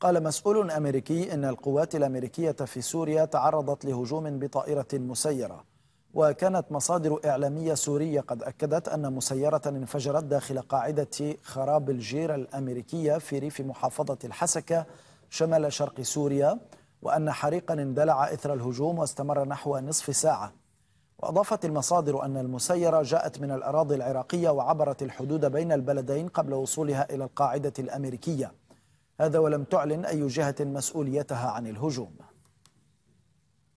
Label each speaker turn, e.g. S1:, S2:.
S1: قال مسؤول أمريكي إن القوات الأمريكية في سوريا تعرضت لهجوم بطائرة مسيرة وكانت مصادر إعلامية سورية قد أكدت أن مسيرة انفجرت داخل قاعدة خراب الجير الأمريكية في ريف محافظة الحسكة شمال شرق سوريا وأن حريقا اندلع إثر الهجوم واستمر نحو نصف ساعة وأضافت المصادر أن المسيرة جاءت من الأراضي العراقية وعبرت الحدود بين البلدين قبل وصولها إلى القاعدة الأمريكية هذا ولم تعلن أي جهة مسؤوليتها عن الهجوم